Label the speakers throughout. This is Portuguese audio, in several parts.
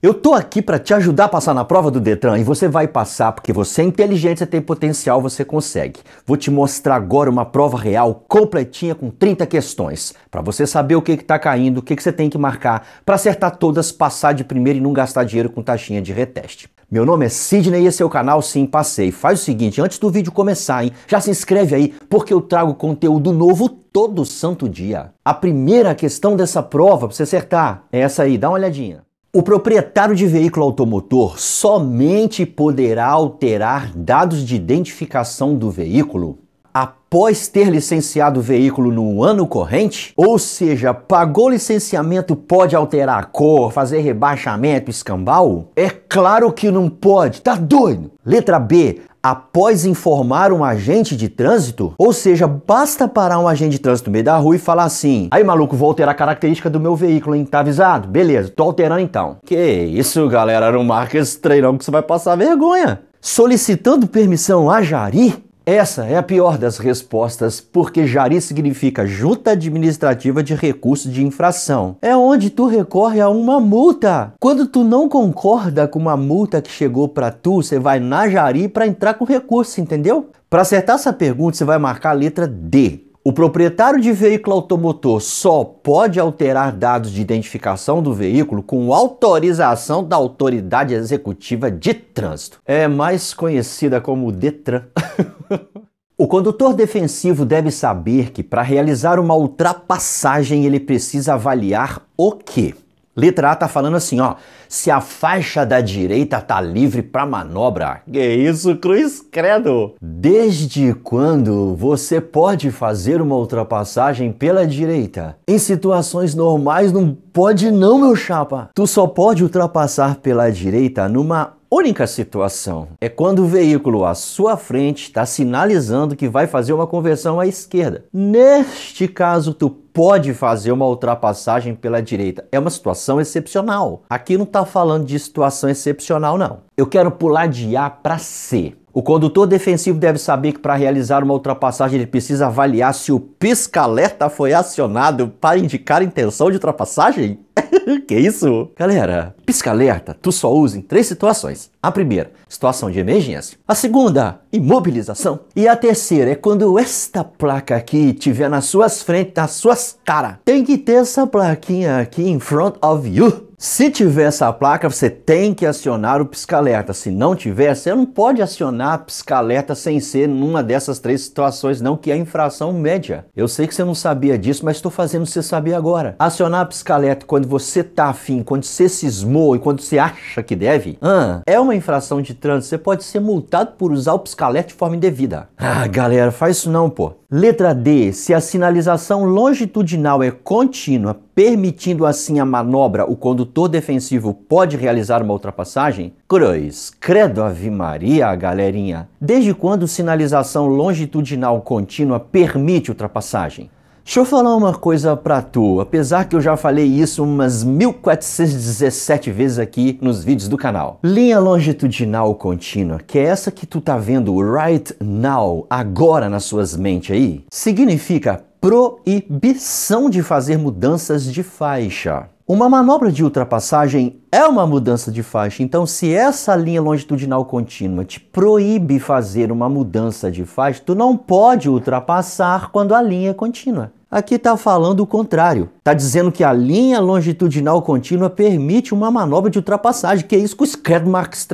Speaker 1: Eu tô aqui para te ajudar a passar na prova do Detran e você vai passar porque você é inteligente, você tem potencial, você consegue. Vou te mostrar agora uma prova real completinha com 30 questões, para você saber o que está caindo, o que, que você tem que marcar, para acertar todas, passar de primeiro e não gastar dinheiro com taxinha de reteste. Meu nome é Sidney e esse é o canal Sim Passei. Faz o seguinte, antes do vídeo começar, hein, já se inscreve aí, porque eu trago conteúdo novo todo santo dia. A primeira questão dessa prova, para você acertar, é essa aí, dá uma olhadinha. O proprietário de veículo automotor somente poderá alterar dados de identificação do veículo após ter licenciado o veículo no ano corrente, ou seja, pagou licenciamento, pode alterar a cor, fazer rebaixamento, escambau? É claro que não pode, tá doido? Letra B, após informar um agente de trânsito? Ou seja, basta parar um agente de trânsito no meio da rua e falar assim: aí maluco, vou alterar a característica do meu veículo, hein? Tá avisado? Beleza, tô alterando então. Que isso, galera, não marca esse treinão que você vai passar vergonha. Solicitando permissão a Jari? Essa é a pior das respostas, porque Jari significa Junta Administrativa de Recurso de Infração. É onde tu recorre a uma multa. Quando tu não concorda com uma multa que chegou para tu, você vai na Jari para entrar com recurso, entendeu? Para acertar essa pergunta, você vai marcar a letra D. O proprietário de veículo automotor só pode alterar dados de identificação do veículo com autorização da autoridade executiva de trânsito. É mais conhecida como Detran. O condutor defensivo deve saber que para realizar uma ultrapassagem ele precisa avaliar o quê? Letra A tá falando assim, ó. Se a faixa da direita tá livre para manobra. Que isso, Cruz Credo! Desde quando você pode fazer uma ultrapassagem pela direita? Em situações normais não pode não, meu chapa. Tu só pode ultrapassar pela direita numa única situação é quando o veículo à sua frente está sinalizando que vai fazer uma conversão à esquerda. Neste caso, tu pode fazer uma ultrapassagem pela direita. É uma situação excepcional. Aqui não está falando de situação excepcional, não. Eu quero pular de A para C. O condutor defensivo deve saber que para realizar uma ultrapassagem ele precisa avaliar se o pisca-alerta foi acionado para indicar a intenção de ultrapassagem. que isso? Galera, pisca-alerta tu só usa em três situações. A primeira, situação de emergência. A segunda, imobilização. E a terceira é quando esta placa aqui tiver nas suas frentes, nas suas caras. Tem que ter essa plaquinha aqui in front of you. Se tiver essa placa, você tem que acionar o pisca-alerta. Se não tiver, você não pode acionar pisca-alerta sem ser numa dessas três situações, não, que é infração média. Eu sei que você não sabia disso, mas estou fazendo você saber agora. Acionar pisca-alerta quando você tá afim, quando você se cismou informou e quando você acha que deve, ah, é uma infração de trânsito. Você pode ser multado por usar o piscalete de forma indevida. Ah, galera, faz isso não, pô. Letra D. Se a sinalização longitudinal é contínua, permitindo assim a manobra, o condutor defensivo pode realizar uma ultrapassagem? Cruz, credo Ave Maria, galerinha. Desde quando sinalização longitudinal contínua permite ultrapassagem? Deixa eu falar uma coisa pra tu, apesar que eu já falei isso umas 1417 vezes aqui nos vídeos do canal. Linha longitudinal contínua, que é essa que tu tá vendo right now, agora nas suas mentes aí, significa proibição de fazer mudanças de faixa. Uma manobra de ultrapassagem é uma mudança de faixa, então se essa linha longitudinal contínua te proíbe fazer uma mudança de faixa, tu não pode ultrapassar quando a linha é contínua. Aqui está falando o contrário. Está dizendo que a linha longitudinal contínua permite uma manobra de ultrapassagem, que é isso que o Scred Marx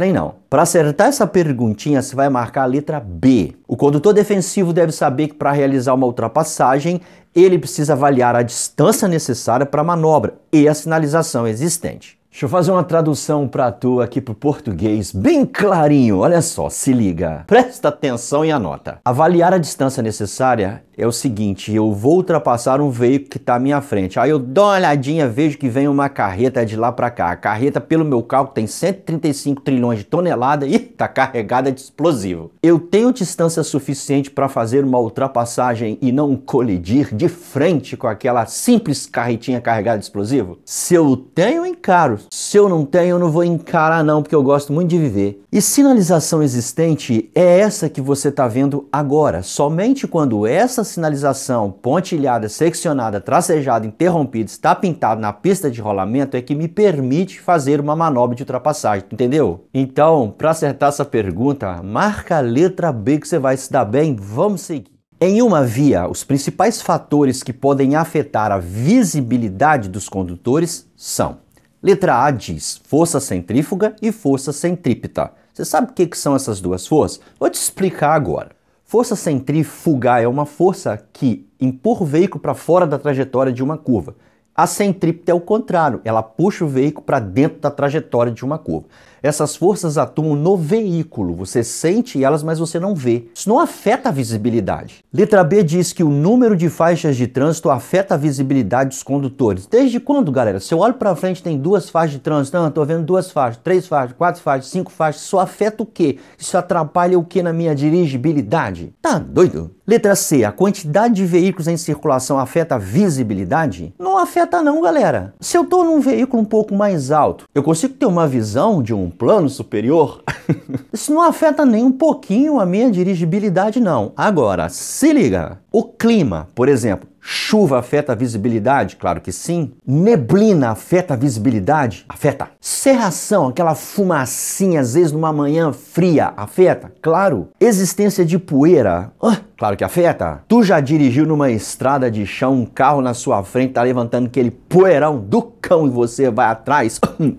Speaker 1: Para acertar essa perguntinha, você vai marcar a letra B. O condutor defensivo deve saber que para realizar uma ultrapassagem, ele precisa avaliar a distância necessária para a manobra e a sinalização existente. Deixa eu fazer uma tradução para tu aqui pro português, bem clarinho. Olha só, se liga. Presta atenção e anota. Avaliar a distância necessária é o seguinte, eu vou ultrapassar um veículo que está à minha frente. Aí eu dou uma olhadinha, vejo que vem uma carreta de lá para cá. A carreta, pelo meu cálculo, tem 135 trilhões de toneladas e está carregada de explosivo. Eu tenho distância suficiente para fazer uma ultrapassagem e não colidir de frente com aquela simples carretinha carregada de explosivo? Se eu tenho, encaro. Se eu não tenho, eu não vou encarar não, porque eu gosto muito de viver. E sinalização existente é essa que você está vendo agora. Somente quando essa sinalização pontilhada, seccionada, tracejada, interrompida está pintada na pista de rolamento é que me permite fazer uma manobra de ultrapassagem, entendeu? Então, para acertar essa pergunta, marca a letra B que você vai se dar bem, vamos seguir. Em uma via, os principais fatores que podem afetar a visibilidade dos condutores são: letra A diz força centrífuga e força centrípeta. Você sabe o que são essas duas forças? Vou te explicar agora. Força centrífuga é uma força que empurra o veículo para fora da trajetória de uma curva. A centrípeta é o contrário, ela puxa o veículo para dentro da trajetória de uma curva. Essas forças atuam no veículo, você sente elas, mas você não vê. Isso não afeta a visibilidade. Letra B diz que o número de faixas de trânsito afeta a visibilidade dos condutores. Desde quando, galera? Se eu olho para frente tem duas faixas de trânsito, não, ah, eu tô vendo duas faixas, três faixas, quatro faixas, cinco faixas, isso afeta o quê? Isso atrapalha o que na minha dirigibilidade? Tá doido? Letra C, a quantidade de veículos em circulação afeta a visibilidade? Não afeta não, galera. Se eu estou num veículo um pouco mais alto, eu consigo ter uma visão de um plano superior? Isso não afeta nem um pouquinho a minha dirigibilidade não. Agora, se liga, o clima, por exemplo, chuva afeta a visibilidade? Claro que sim. Neblina afeta a visibilidade? Afeta. Serração, aquela fumacinha às vezes numa manhã fria, afeta? Claro. Existência de poeira? claro que afeta. Tu já dirigiu numa estrada de chão, um carro na sua frente tá levantando aquele poeirão do cão e você vai atrás? Hum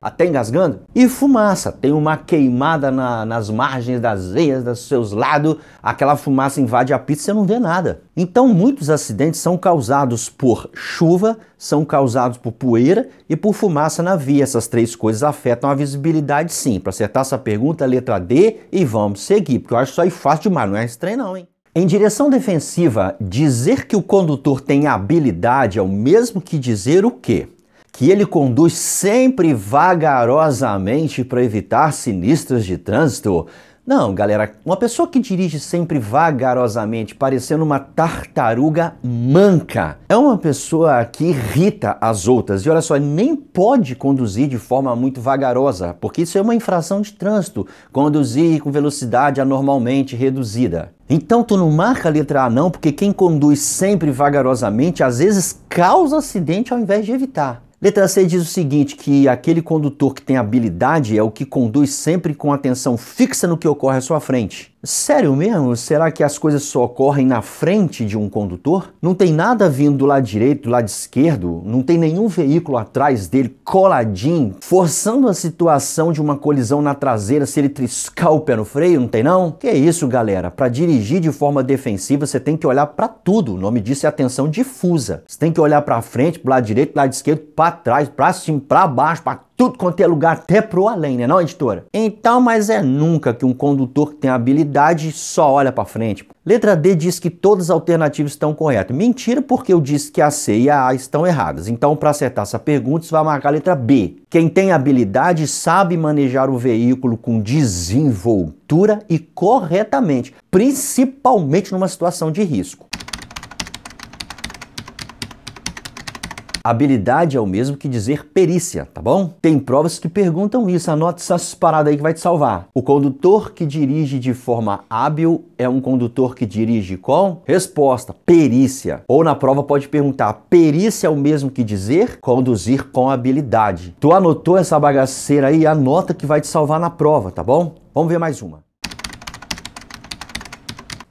Speaker 1: até engasgando, e fumaça. Tem uma queimada na, nas margens das veias, dos seus lados, aquela fumaça invade a pista e você não vê nada. Então, muitos acidentes são causados por chuva, são causados por poeira e por fumaça na via. Essas três coisas afetam a visibilidade, sim. Para acertar essa pergunta, letra D e vamos seguir, porque eu acho isso aí fácil demais, não é estranho não, hein? Em direção defensiva, dizer que o condutor tem habilidade é o mesmo que dizer o quê? que ele conduz sempre vagarosamente para evitar sinistros de trânsito? Não, galera, uma pessoa que dirige sempre vagarosamente, parecendo uma tartaruga manca, é uma pessoa que irrita as outras. E olha só, nem pode conduzir de forma muito vagarosa, porque isso é uma infração de trânsito, conduzir com velocidade anormalmente reduzida. Então tu não marca a letra A não, porque quem conduz sempre vagarosamente às vezes causa acidente ao invés de evitar. Letra C diz o seguinte, que aquele condutor que tem habilidade é o que conduz sempre com atenção fixa no que ocorre à sua frente. Sério mesmo? Será que as coisas só ocorrem na frente de um condutor? Não tem nada vindo do lado direito, do lado esquerdo, não tem nenhum veículo atrás dele coladinho, forçando a situação de uma colisão na traseira se ele triscar o pé no freio, não tem não? Que isso, galera? Para dirigir de forma defensiva, você tem que olhar para tudo. O nome disso é atenção difusa. Você tem que olhar para frente, pro lado direito, pro lado esquerdo, para trás, para cima, para baixo, para tudo quanto é lugar, até pro além, né não, editora? Então, mas é nunca que um condutor que tem habilidade só olha para frente. Letra D diz que todas as alternativas estão corretas. Mentira, porque eu disse que a C e a A estão erradas. Então, para acertar essa pergunta, você vai marcar a letra B. Quem tem habilidade sabe manejar o veículo com desenvoltura e corretamente, principalmente numa situação de risco. Habilidade é o mesmo que dizer perícia, tá bom? Tem provas que perguntam isso, anota essas paradas aí que vai te salvar. O condutor que dirige de forma hábil é um condutor que dirige com? Resposta, perícia. Ou na prova pode perguntar, perícia é o mesmo que dizer conduzir com habilidade. Tu anotou essa bagaceira aí? Anota que vai te salvar na prova, tá bom? Vamos ver mais uma.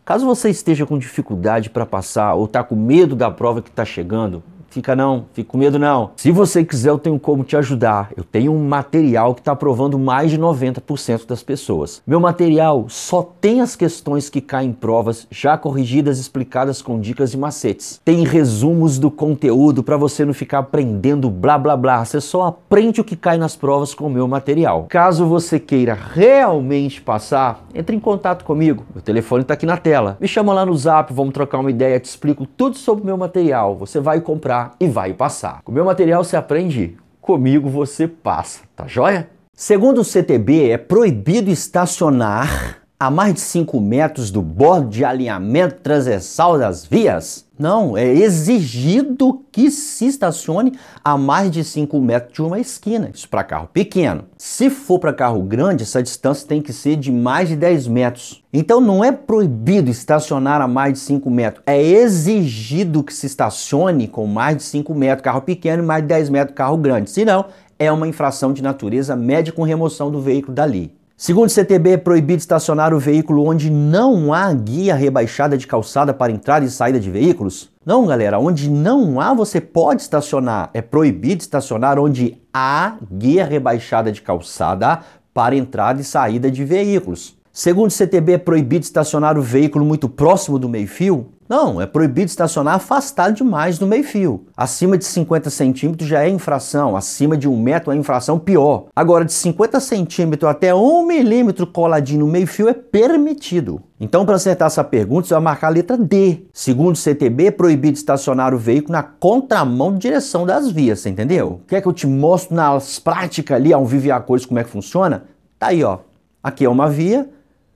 Speaker 1: Caso você esteja com dificuldade para passar ou está com medo da prova que está chegando, fica não, fica com medo não. Se você quiser, eu tenho como te ajudar. Eu tenho um material que está aprovando mais de 90% das pessoas. Meu material só tem as questões que caem em provas já corrigidas, explicadas com dicas e macetes. Tem resumos do conteúdo para você não ficar aprendendo blá blá blá. Você só aprende o que cai nas provas com o meu material. Caso você queira realmente passar, entre em contato comigo. Meu telefone está aqui na tela. Me chama lá no zap, vamos trocar uma ideia, te explico tudo sobre o meu material. Você vai comprar e vai passar. Com o meu material você aprende, comigo você passa, tá joia? Segundo o CTB, é proibido estacionar a mais de 5 metros do bordo de alinhamento transversal das vias não, é exigido que se estacione a mais de 5 metros de uma esquina. Isso para carro pequeno. Se for para carro grande, essa distância tem que ser de mais de 10 metros. Então não é proibido estacionar a mais de 5 metros. É exigido que se estacione com mais de 5 metros carro pequeno e mais de 10 metros carro grande. Senão, é uma infração de natureza média com remoção do veículo dali. Segundo o CTB, é proibido estacionar o veículo onde não há guia rebaixada de calçada para entrada e saída de veículos? Não, galera, onde não há você pode estacionar. É proibido estacionar onde há guia rebaixada de calçada para entrada e saída de veículos. Segundo o CTB, é proibido estacionar o veículo muito próximo do meio-fio? Não, é proibido estacionar afastado demais do meio-fio. Acima de 50 centímetros já é infração, acima de um metro é infração pior. Agora, de 50 centímetros até um milímetro coladinho no meio-fio é permitido. Então, para acertar essa pergunta, você vai marcar a letra D. Segundo o CTB, é proibido estacionar o veículo na contramão de direção das vias, você entendeu? Quer que eu te mostre nas práticas ali, ao vivo e a coisa como é que funciona? Tá aí, ó. Aqui é uma via,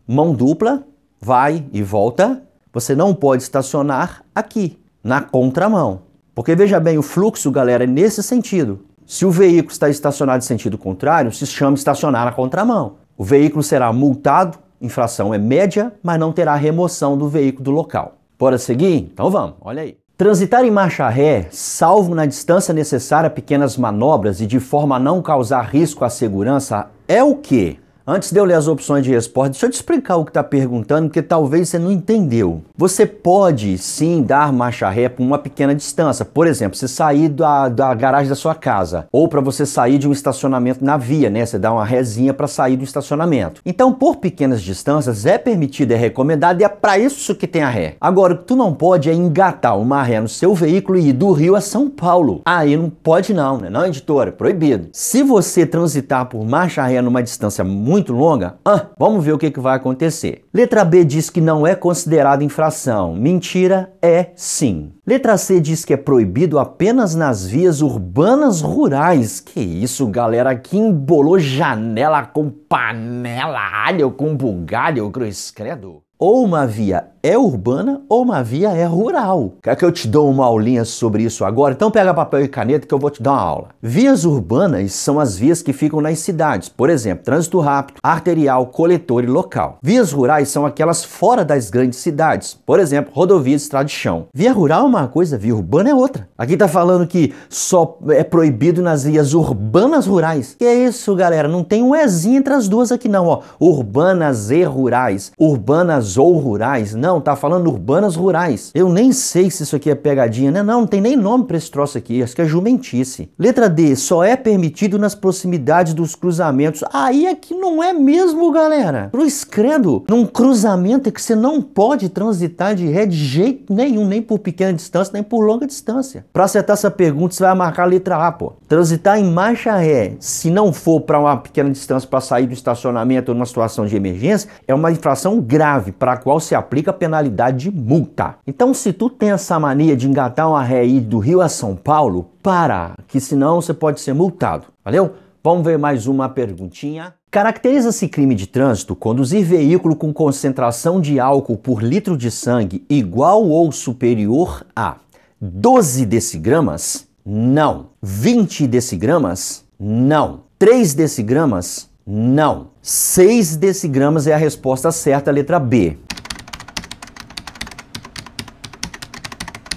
Speaker 1: mão dupla, vai e volta você não pode estacionar aqui, na contramão. Porque veja bem, o fluxo, galera, é nesse sentido. Se o veículo está estacionado em sentido contrário, se chama estacionar na contramão. O veículo será multado, infração é média, mas não terá remoção do veículo do local. Bora seguir? Então vamos, olha aí. Transitar em marcha ré, salvo na distância necessária a pequenas manobras e de forma a não causar risco à segurança, é o quê? Antes de eu ler as opções de resposta, deixa eu te explicar o que está perguntando, porque talvez você não entendeu. Você pode sim dar marcha ré por uma pequena distância. Por exemplo, você sair da, da garagem da sua casa, ou para você sair de um estacionamento na via, né? Você dá uma rezinha para sair do estacionamento. Então, por pequenas distâncias, é permitido, é recomendado e é para isso que tem a ré. Agora, o que tu não pode é engatar uma ré no seu veículo e ir do Rio a São Paulo. Aí não pode não, né? Não, editora, proibido. Se você transitar por marcha ré numa distância muito muito longa, ah, vamos ver o que, que vai acontecer. Letra B diz que não é considerada infração. Mentira é sim. Letra C diz que é proibido apenas nas vias urbanas rurais. Que isso, galera, que embolou janela com panela, alho com bugalho, cruz credo. Ou uma via é urbana ou uma via é rural. Quer que eu te dou uma aulinha sobre isso agora? Então pega papel e caneta que eu vou te dar uma aula. Vias urbanas são as vias que ficam nas cidades, por exemplo, trânsito rápido, arterial, coletor e local. Vias rurais são aquelas fora das grandes cidades, por exemplo, rodovias, estrada de chão. Via rural é uma coisa, via urbana é outra. Aqui tá falando que só é proibido nas vias urbanas rurais. Que é isso, galera? Não tem um Ezinho entre as duas aqui não, ó. Urbanas e rurais, urbanas ou rurais, não não, tá falando urbanas rurais. Eu nem sei se isso aqui é pegadinha, né? Não, não tem nem nome para esse troço aqui. Acho que é jumentice. Letra D. Só é permitido nas proximidades dos cruzamentos. Aí é que não é mesmo, galera. Pro escredo, Num cruzamento é que você não pode transitar de ré de jeito nenhum, nem por pequena distância, nem por longa distância. Para acertar essa pergunta, você vai marcar a letra A, pô. Transitar em marcha ré, se não for para uma pequena distância para sair do estacionamento ou numa situação de emergência, é uma infração grave para a qual se aplica penalidade de multa. Então, se tu tem essa mania de engatar uma ré aí do Rio a São Paulo, para, que senão você pode ser multado. Valeu? Vamos ver mais uma perguntinha. Caracteriza-se crime de trânsito conduzir veículo com concentração de álcool por litro de sangue igual ou superior a 12 decigramas? Não. 20 decigramas? Não. 3 decigramas? Não. 6 decigramas é a resposta certa, letra B.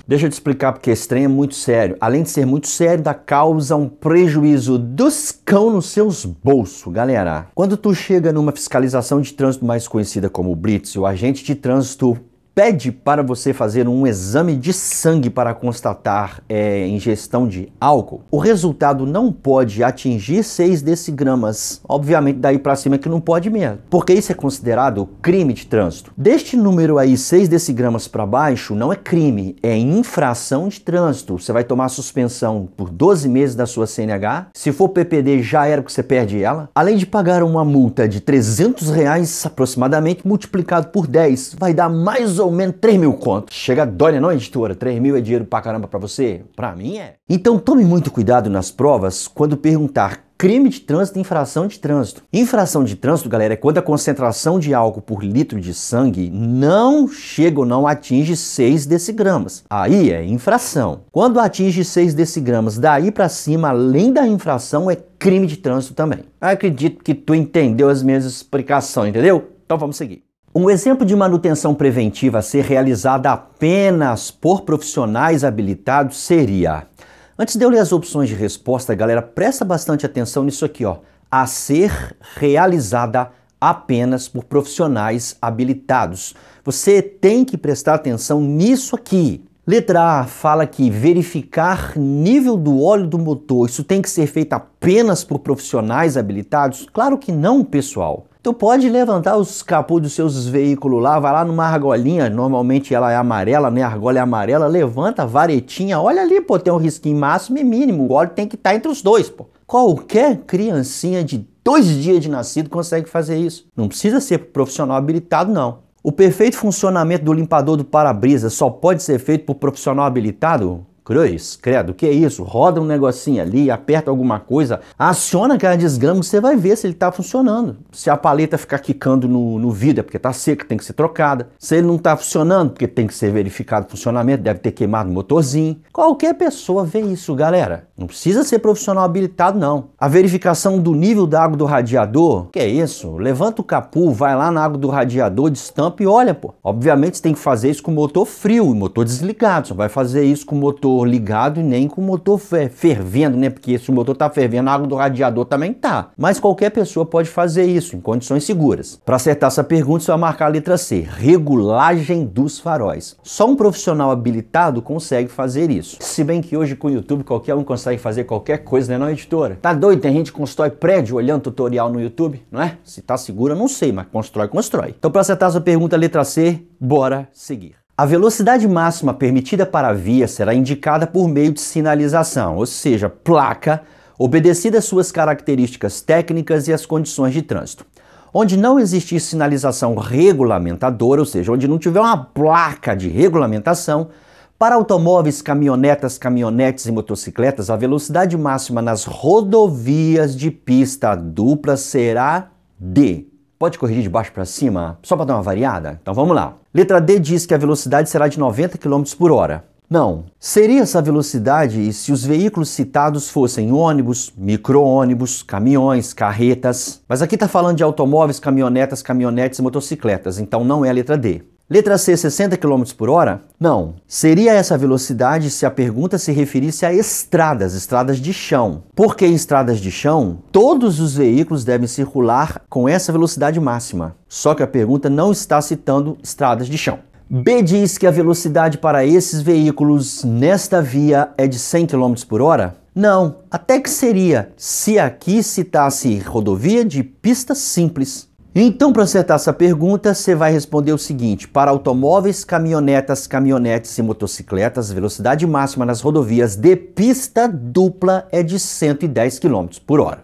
Speaker 1: Deixa eu te explicar porque esse trem é muito sério. Além de ser muito sério, dá causa um prejuízo dos cão nos seus bolsos, galera. Quando tu chega numa fiscalização de trânsito mais conhecida como Blitz, o agente de trânsito pede para você fazer um exame de sangue para constatar é, ingestão de álcool, o resultado não pode atingir 6 decigramas. Obviamente, daí para cima é que não pode mesmo, porque isso é considerado crime de trânsito. Deste número aí, 6 decigramas para baixo, não é crime, é infração de trânsito. Você vai tomar suspensão por 12 meses da sua CNH. Se for PPD, já era que você perde ela. Além de pagar uma multa de 300 reais aproximadamente, multiplicado por 10, vai dar mais ou ou menos 3 mil contos. Chega, dói né, não, editora? 3 mil é dinheiro pra caramba pra você? Pra mim é. Então tome muito cuidado nas provas quando perguntar crime de trânsito e infração de trânsito. Infração de trânsito, galera, é quando a concentração de álcool por litro de sangue não chega ou não atinge 6 decigramas. Aí é infração. Quando atinge 6 decigramas, daí para cima, além da infração, é crime de trânsito também. acredito que tu entendeu as minhas explicações, entendeu? Então vamos seguir. Um exemplo de manutenção preventiva a ser realizada apenas por profissionais habilitados seria. Antes de eu ler as opções de resposta, galera, presta bastante atenção nisso aqui, ó. A ser realizada apenas por profissionais habilitados. Você tem que prestar atenção nisso aqui. Letra A fala que verificar nível do óleo do motor, isso tem que ser feito apenas por profissionais habilitados? Claro que não, pessoal. Tu pode levantar os capôs dos seus veículos lá, vai lá numa argolinha, normalmente ela é amarela, né? A argola é amarela, levanta a varetinha, olha ali, pô, tem um risquinho máximo e mínimo, o óleo tem que estar tá entre os dois, pô. Qualquer criancinha de dois dias de nascido consegue fazer isso. Não precisa ser profissional habilitado, não. O perfeito funcionamento do limpador do para-brisa só pode ser feito por profissional habilitado? Cruz, credo, que é isso? Roda um negocinho ali, aperta alguma coisa, aciona aquela desgrama você vai ver se ele está funcionando. Se a paleta ficar quicando no, no vidro, é porque está seca, tem que ser trocada. Se ele não está funcionando, porque tem que ser verificado o funcionamento, deve ter queimado o motorzinho. Qualquer pessoa vê isso, galera. Não precisa ser profissional habilitado, não. A verificação do nível da água do radiador, que é isso? Levanta o capu, vai lá na água do radiador, destampa e olha, pô. Obviamente você tem que fazer isso com o motor frio e motor desligado. Você vai fazer isso com o motor motor ligado e nem com o motor fervendo, né? Porque se o motor tá fervendo, a água do radiador também tá. Mas qualquer pessoa pode fazer isso em condições seguras. Para acertar essa pergunta, você vai marcar a letra C, regulagem dos faróis. Só um profissional habilitado consegue fazer isso. Se bem que hoje com o YouTube qualquer um consegue fazer qualquer coisa, né, não, editora? Tá doido? Tem gente que constrói prédio olhando tutorial no YouTube, não é? Se tá segura, não sei, mas constrói, constrói. Então, para acertar essa pergunta, letra C, bora seguir. A velocidade máxima permitida para a via será indicada por meio de sinalização, ou seja, placa, obedecida às suas características técnicas e às condições de trânsito. Onde não existir sinalização regulamentadora, ou seja, onde não tiver uma placa de regulamentação, para automóveis, caminhonetas, caminhonetes e motocicletas, a velocidade máxima nas rodovias de pista dupla será D. Pode corrigir de baixo para cima, só para dar uma variada? Então vamos lá. Letra D diz que a velocidade será de 90 km por hora. Não. Seria essa velocidade se os veículos citados fossem ônibus, micro-ônibus, caminhões, carretas. Mas aqui está falando de automóveis, caminhonetas, caminhonetes e motocicletas, então não é a letra D. Letra C, 60 km por hora? Não. Seria essa velocidade se a pergunta se referisse a estradas, estradas de chão. Porque em estradas de chão, todos os veículos devem circular com essa velocidade máxima. Só que a pergunta não está citando estradas de chão. B diz que a velocidade para esses veículos nesta via é de 100 km por hora? Não, até que seria se aqui citasse rodovia de pista simples. Então, para acertar essa pergunta, você vai responder o seguinte: para automóveis, caminhonetas, caminhonetes e motocicletas, velocidade máxima nas rodovias de pista dupla é de 110 km por hora.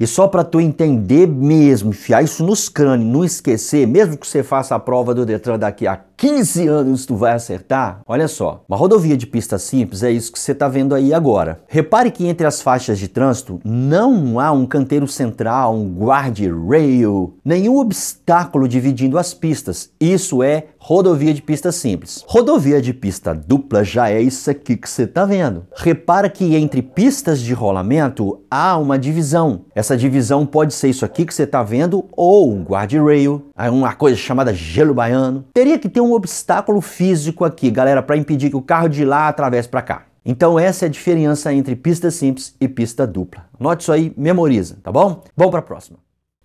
Speaker 1: E só para tu entender mesmo, enfiar isso nos crânios, não esquecer, mesmo que você faça a prova do Detran daqui a 15 anos tu vai acertar? Olha só, uma rodovia de pista simples é isso que você está vendo aí agora. Repare que entre as faixas de trânsito não há um canteiro central, um guardrail, nenhum obstáculo dividindo as pistas. Isso é rodovia de pista simples. Rodovia de pista dupla já é isso aqui que você está vendo. Repara que entre pistas de rolamento há uma divisão. Essa divisão pode ser isso aqui que você está vendo ou um guardrail, uma coisa chamada gelo baiano. Teria que ter um um obstáculo físico aqui, galera, para impedir que o carro de lá atravesse para cá. Então essa é a diferença entre pista simples e pista dupla. Note isso aí, memoriza, tá bom? Vamos para a próxima.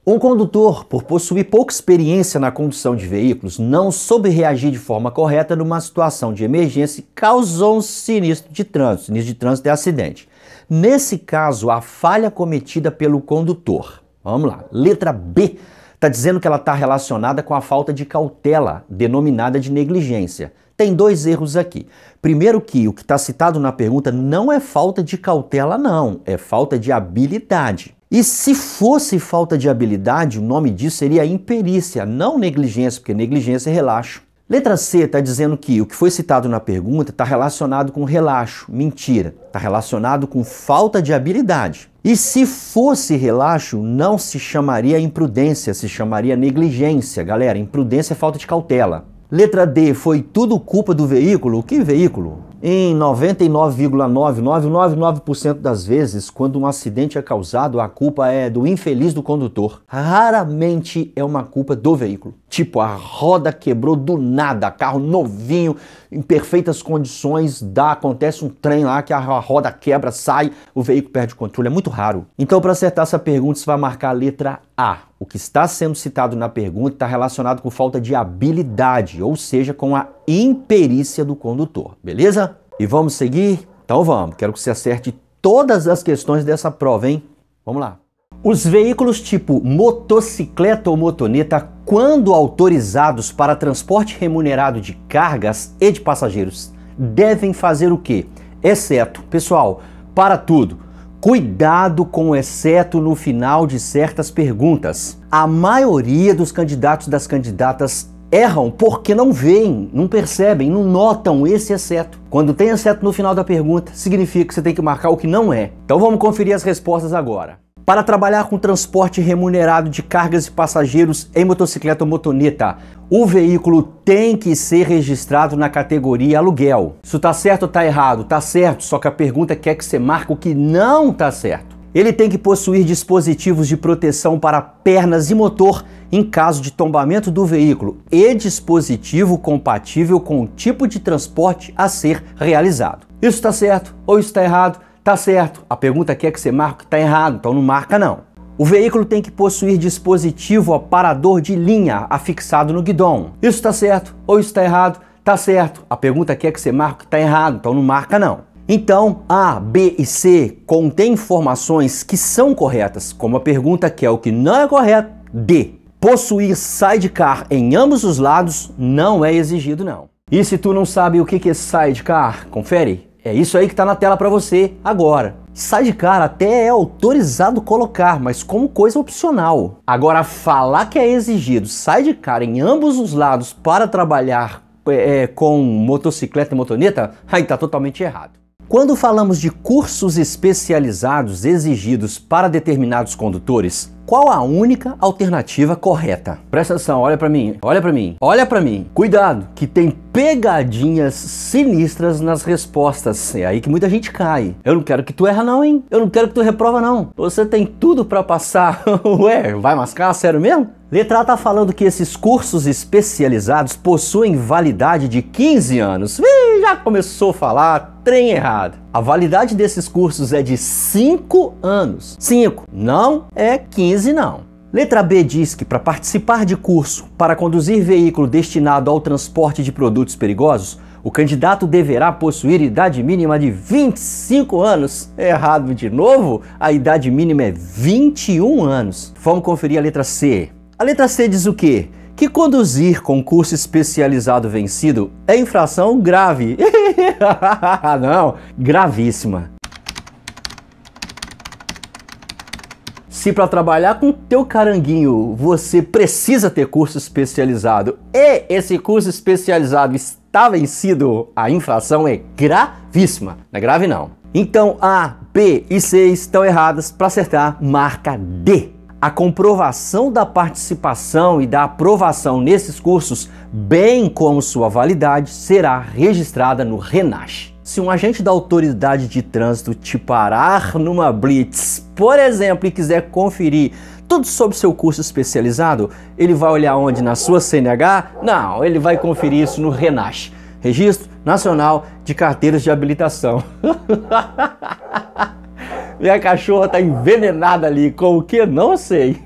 Speaker 1: Um condutor, por possuir pouca experiência na condução de veículos, não soube reagir de forma correta numa situação de emergência e causou um sinistro de trânsito. Sinistro de trânsito é acidente. Nesse caso, a falha cometida pelo condutor. Vamos lá, letra B Está dizendo que ela está relacionada com a falta de cautela, denominada de negligência. Tem dois erros aqui. Primeiro que o que está citado na pergunta não é falta de cautela, não. É falta de habilidade. E se fosse falta de habilidade, o nome disso seria imperícia, não negligência, porque negligência é relaxo. Letra C está dizendo que o que foi citado na pergunta está relacionado com relaxo, mentira, está relacionado com falta de habilidade. E se fosse relaxo, não se chamaria imprudência, se chamaria negligência, galera. Imprudência é falta de cautela. Letra D foi tudo culpa do veículo. Que veículo? Em 99,9999% das vezes, quando um acidente é causado, a culpa é do infeliz do condutor. Raramente é uma culpa do veículo. Tipo, a roda quebrou do nada, carro novinho, em perfeitas condições, dá, acontece um trem lá que a roda quebra, sai, o veículo perde o controle, é muito raro. Então, para acertar essa pergunta, você vai marcar a letra A. O que está sendo citado na pergunta está relacionado com falta de habilidade, ou seja, com a imperícia do condutor, beleza? E vamos seguir? Então vamos, quero que você acerte todas as questões dessa prova, hein? Vamos lá. Os veículos tipo motocicleta ou motoneta, quando autorizados para transporte remunerado de cargas e de passageiros, devem fazer o quê? Exceto, pessoal, para tudo. Cuidado com o exceto no final de certas perguntas. A maioria dos candidatos das candidatas erram porque não veem, não percebem, não notam esse exceto. Quando tem exceto no final da pergunta, significa que você tem que marcar o que não é. Então vamos conferir as respostas agora. Para trabalhar com transporte remunerado de cargas e passageiros em motocicleta ou motoneta, o veículo tem que ser registrado na categoria aluguel. Isso tá certo ou tá errado? Tá certo, só que a pergunta quer que você marque o que não tá certo. Ele tem que possuir dispositivos de proteção para pernas e motor em caso de tombamento do veículo e dispositivo compatível com o tipo de transporte a ser realizado. Isso está certo ou está errado? Tá certo. A pergunta aqui é que você marca que está errado, então não marca não. O veículo tem que possuir dispositivo aparador de linha afixado no guidão. Isso está certo ou está errado? Tá certo. A pergunta aqui é que você marca que está errado, então não marca não. Então, A, B e C contêm informações que são corretas, como a pergunta que é o que não é correto. D, possuir sidecar em ambos os lados não é exigido não. E se tu não sabe o que é sidecar, confere. É isso aí que está na tela para você agora. Sidecar até é autorizado colocar, mas como coisa opcional. Agora, falar que é exigido sidecar em ambos os lados para trabalhar é, é com motocicleta e motoneta, aí tá totalmente errado. Quando falamos de cursos especializados exigidos para determinados condutores, qual a única alternativa correta? Presta atenção, olha para mim, olha para mim, olha para mim. Cuidado, que tem pegadinhas sinistras nas respostas. É aí que muita gente cai. Eu não quero que tu erra não, hein? Eu não quero que tu reprova não. Você tem tudo para passar. Ué, vai mascar sério mesmo? Letra A tá falando que esses cursos especializados possuem validade de 15 anos. Ih, já começou a falar, trem errado. A validade desses cursos é de 5 anos. 5, não é 15 não. Letra B diz que para participar de curso para conduzir veículo destinado ao transporte de produtos perigosos, o candidato deverá possuir idade mínima de 25 anos. É errado de novo? A idade mínima é 21 anos. Vamos conferir a letra C. A letra C diz o quê? Que conduzir concurso especializado vencido é infração grave. Não, gravíssima. Se para trabalhar com teu caranguinho você precisa ter curso especializado e esse curso especializado está vencido, a infração é gravíssima. Não é grave não. Então A, B e C estão erradas para acertar marca D a comprovação da participação e da aprovação nesses cursos, bem como sua validade, será registrada no RENASH. Se um agente da autoridade de trânsito te parar numa blitz, por exemplo, e quiser conferir tudo sobre seu curso especializado, ele vai olhar onde? Na sua CNH? Não, ele vai conferir isso no RENASH, Registro Nacional de Carteiras de Habilitação. Minha cachorra tá envenenada ali, com o que não sei.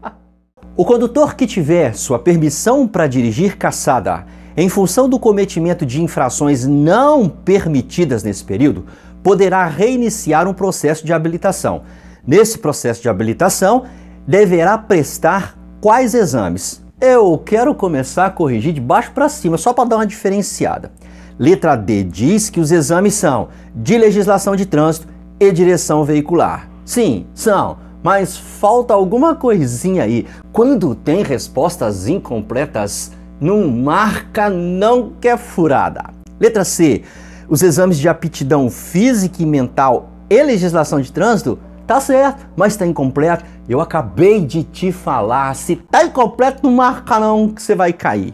Speaker 1: o condutor que tiver sua permissão para dirigir caçada em função do cometimento de infrações não permitidas nesse período, poderá reiniciar um processo de habilitação. Nesse processo de habilitação, deverá prestar quais exames? Eu quero começar a corrigir de baixo para cima, só para dar uma diferenciada. Letra D diz que os exames são de legislação de trânsito, e direção veicular. Sim, são, mas falta alguma coisinha aí. Quando tem respostas incompletas, não marca não que é furada. Letra C. Os exames de aptidão física e mental e legislação de trânsito Tá certo, mas tá incompleto. Eu acabei de te falar. Se tá incompleto, não marca não que você vai cair.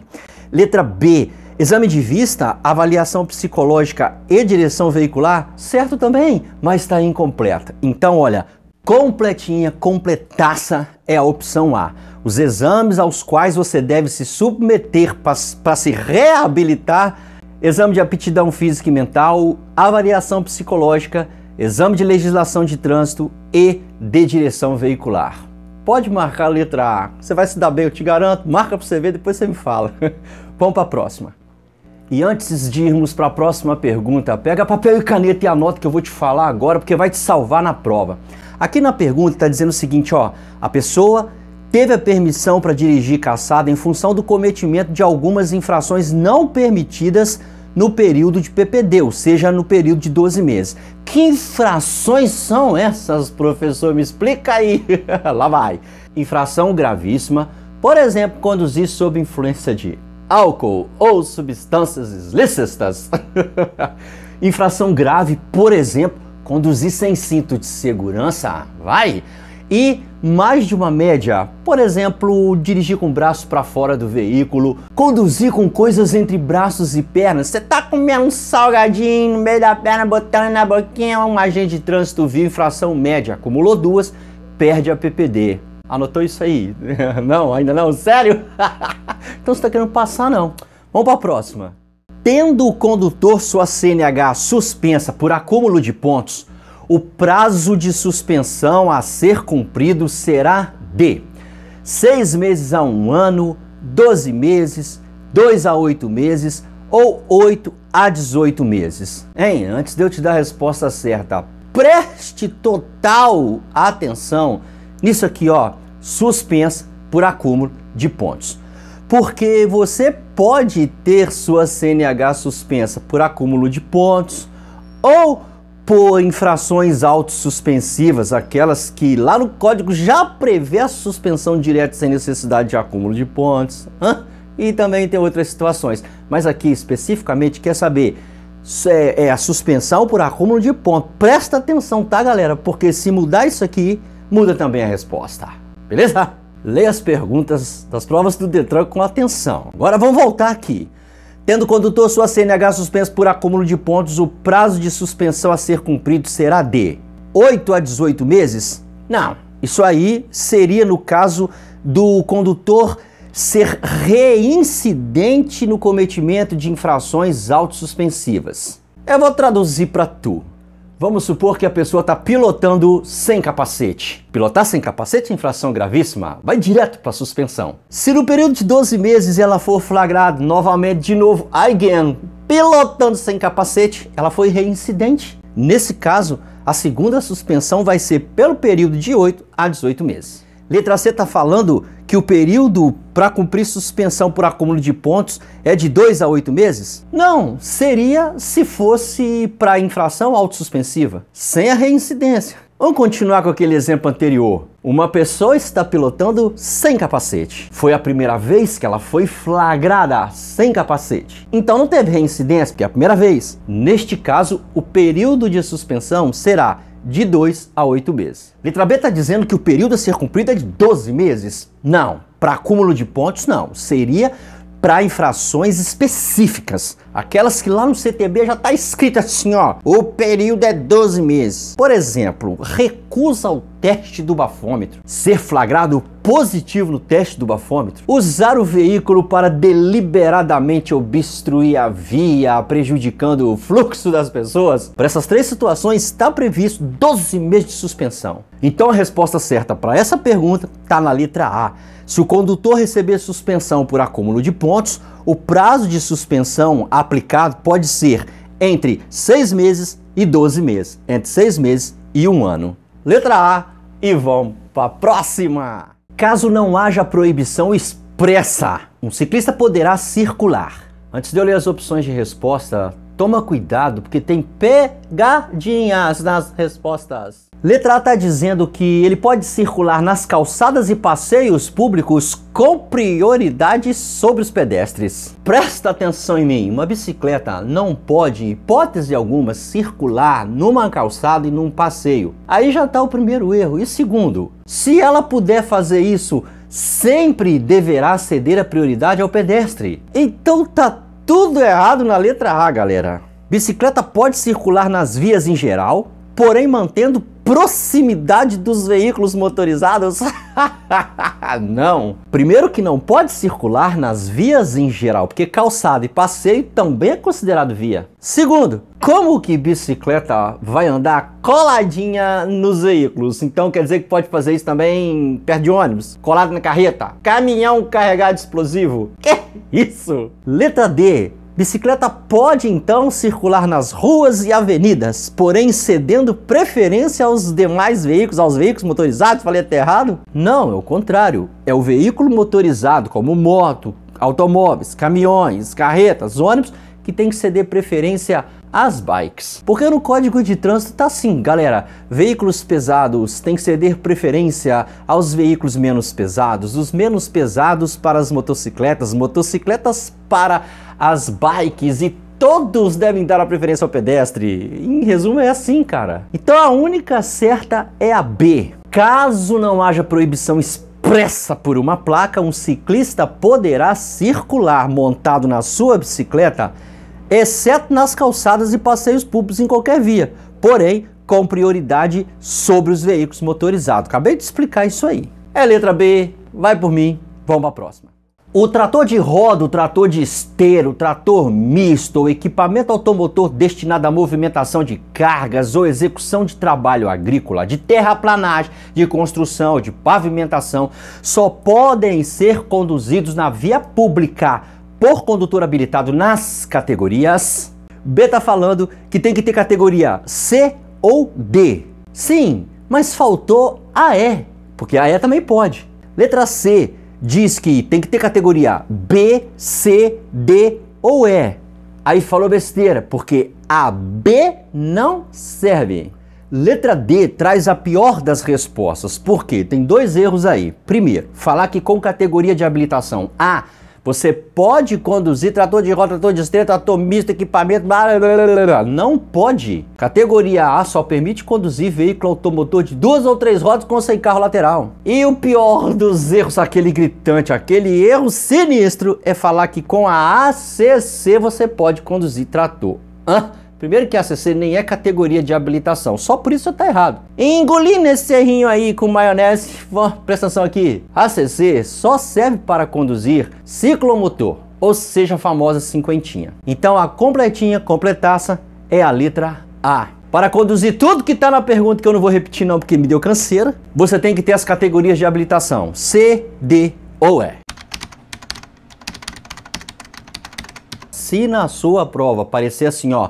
Speaker 1: Letra B. Exame de vista, avaliação psicológica e direção veicular, certo também, mas está incompleta. Então, olha, completinha, completaça é a opção A. Os exames aos quais você deve se submeter para se reabilitar: exame de aptidão física e mental, avaliação psicológica, exame de legislação de trânsito e de direção veicular. Pode marcar a letra A. Você vai se dar bem, eu te garanto. Marca para você ver, depois você me fala. Vamos para a próxima. E antes de irmos para a próxima pergunta, pega papel e caneta e anota que eu vou te falar agora, porque vai te salvar na prova. Aqui na pergunta está dizendo o seguinte, ó, a pessoa teve a permissão para dirigir caçada em função do cometimento de algumas infrações não permitidas no período de PPD, ou seja, no período de 12 meses. Que infrações são essas, professor? Me explica aí. Lá vai. Infração gravíssima, por exemplo, conduzir sob influência de álcool ou substâncias ilícitas. Infração grave, por exemplo, conduzir sem cinto de segurança, vai. E mais de uma média, por exemplo, dirigir com o braço para fora do veículo, conduzir com coisas entre braços e pernas. Você tá comendo um salgadinho no meio da perna, botando na boquinha, um agente de trânsito viu infração média, acumulou duas, perde a PPD. Anotou isso aí? Não, ainda não? Sério? então você está querendo passar não. Vamos para a próxima. Tendo o condutor sua CNH suspensa por acúmulo de pontos, o prazo de suspensão a ser cumprido será de 6 meses a 1 um ano, 12 meses, 2 a 8 meses ou 8 a 18 meses. Hein, antes de eu te dar a resposta certa, preste total atenção nisso aqui, ó, suspensa por acúmulo de pontos porque você pode ter sua CNH suspensa por acúmulo de pontos ou por infrações autossuspensivas, aquelas que lá no código já prevê a suspensão direta sem necessidade de acúmulo de pontos, e também tem outras situações. Mas aqui especificamente quer saber é, é a suspensão por acúmulo de pontos. Presta atenção, tá, galera? Porque se mudar isso aqui, muda também a resposta. Beleza? Leia as perguntas das provas do Detran com atenção. Agora vamos voltar aqui. Tendo o condutor sua CNH suspensa por acúmulo de pontos, o prazo de suspensão a ser cumprido será de 8 a 18 meses? Não. Isso aí seria no caso do condutor ser reincidente no cometimento de infrações autossuspensivas. Eu vou traduzir para tu. Vamos supor que a pessoa está pilotando sem capacete. Pilotar sem capacete é infração gravíssima, vai direto para suspensão. Se no período de 12 meses ela for flagrada novamente, de novo, again, pilotando sem capacete, ela foi reincidente. Nesse caso, a segunda suspensão vai ser pelo período de 8 a 18 meses. Letra C está falando que o período para cumprir suspensão por acúmulo de pontos é de 2 a 8 meses? Não, seria se fosse para infração autossuspensiva, sem a reincidência. Vamos continuar com aquele exemplo anterior. Uma pessoa está pilotando sem capacete. Foi a primeira vez que ela foi flagrada sem capacete. Então não teve reincidência, porque é a primeira vez. Neste caso, o período de suspensão será de 2 a 8 meses. Letra B está dizendo que o período a ser cumprido é de 12 meses? Não. Para acúmulo de pontos, não. Seria para infrações específicas, aquelas que lá no CTB já está escrito assim, ó, o período é 12 meses. Por exemplo, recusa ao teste do bafômetro, ser flagrado positivo no teste do bafômetro, usar o veículo para deliberadamente obstruir a via, prejudicando o fluxo das pessoas, para essas três situações está previsto 12 meses de suspensão. Então a resposta certa para essa pergunta está na letra A. Se o condutor receber suspensão por acúmulo de pontos, o prazo de suspensão aplicado pode ser entre 6 meses e 12 meses, entre 6 meses e um ano. Letra A e vamos para a próxima! caso não haja proibição expressa, um ciclista poderá circular. Antes de eu ler as opções de resposta, toma cuidado porque tem pegadinhas nas respostas. Letra A está dizendo que ele pode circular nas calçadas e passeios públicos com prioridade sobre os pedestres. Presta atenção em mim, uma bicicleta não pode, em hipótese alguma, circular numa calçada e num passeio. Aí já está o primeiro erro. E segundo, se ela puder fazer isso, sempre deverá ceder a prioridade ao pedestre. Então tá tudo errado na letra A, galera. Bicicleta pode circular nas vias em geral, porém mantendo proximidade dos veículos motorizados? não! Primeiro que não pode circular nas vias em geral, porque calçada e passeio também é considerado via. Segundo, como que bicicleta vai andar coladinha nos veículos? Então quer dizer que pode fazer isso também perto de ônibus, colado na carreta, caminhão carregado de explosivo. Que isso? Letra D Bicicleta pode então circular nas ruas e avenidas, porém cedendo preferência aos demais veículos, aos veículos motorizados, falei até errado? Não, é o contrário. É o veículo motorizado, como moto, automóveis, caminhões, carretas, ônibus, que tem que ceder preferência às bikes. Porque no código de trânsito tá assim, galera, veículos pesados têm que ceder preferência aos veículos menos pesados, os menos pesados para as motocicletas, motocicletas para as bikes e todos devem dar a preferência ao pedestre. Em resumo, é assim, cara. Então a única certa é a B. Caso não haja proibição expressa por uma placa, um ciclista poderá circular montado na sua bicicleta exceto nas calçadas e passeios públicos em qualquer via, porém com prioridade sobre os veículos motorizados. Acabei de explicar isso aí. É letra B, vai por mim, vamos para a próxima. O trator de roda, o trator de esteiro, o trator misto, o equipamento automotor destinado à movimentação de cargas ou execução de trabalho agrícola, de terraplanagem, de construção, de pavimentação, só podem ser conduzidos na via pública por condutor habilitado nas categorias. B está falando que tem que ter categoria C ou D. Sim, mas faltou a E, porque a E também pode. Letra C diz que tem que ter categoria B, C, D ou E. Aí falou besteira, porque a B não serve. Letra D traz a pior das respostas, porque tem dois erros aí. Primeiro, falar que com categoria de habilitação A você pode conduzir trator de rota, trator de estreia, trator misto, equipamento, blá, blá, blá, blá, não pode. Categoria A só permite conduzir veículo automotor de duas ou três rodas com sem carro lateral. E o pior dos erros, aquele gritante, aquele erro sinistro, é falar que com a ACC você pode conduzir trator. Hã? Primeiro que a ACC nem é categoria de habilitação, só por isso tá errado. Engoli nesse serrinho aí com maionese, Vamos, presta atenção aqui. A ACC só serve para conduzir ciclomotor, ou seja, a famosa cinquentinha. Então a completinha, completaça, é a letra A. Para conduzir tudo que está na pergunta, que eu não vou repetir não porque me deu canseira, você tem que ter as categorias de habilitação C, D ou E. Se na sua prova aparecer assim, ó,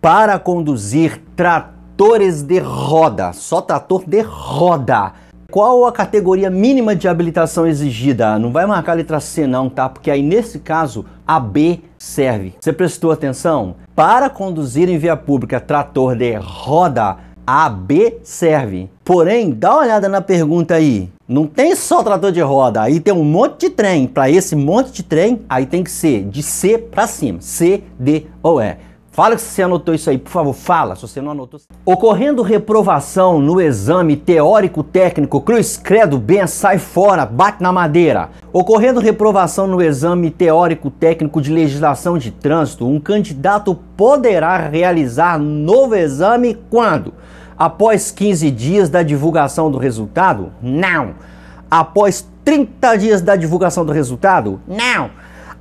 Speaker 1: para conduzir tratores de roda, só trator de roda. Qual a categoria mínima de habilitação exigida? Não vai marcar a letra C não, tá? Porque aí nesse caso a B serve. Você prestou atenção? Para conduzir em via pública trator de roda, a B serve. Porém, dá uma olhada na pergunta aí. Não tem só trator de roda, aí tem um monte de trem. Para esse monte de trem, aí tem que ser de C para cima, C, D ou E. Fala se você anotou isso aí, por favor, fala se você não anotou. Ocorrendo reprovação no exame teórico-técnico, cruz, credo, bem, sai fora, bate na madeira. Ocorrendo reprovação no exame teórico-técnico de legislação de trânsito, um candidato poderá realizar novo exame quando? Após 15 dias da divulgação do resultado? Não. Após 30 dias da divulgação do resultado? Não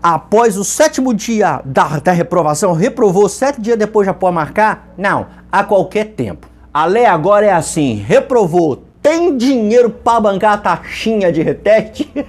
Speaker 1: após o sétimo dia da, da reprovação, reprovou sete dias depois já pode marcar? Não, a qualquer tempo. A lei agora é assim, reprovou, tem dinheiro para bancar a taxinha de reteste?